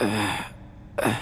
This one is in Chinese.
哎哎。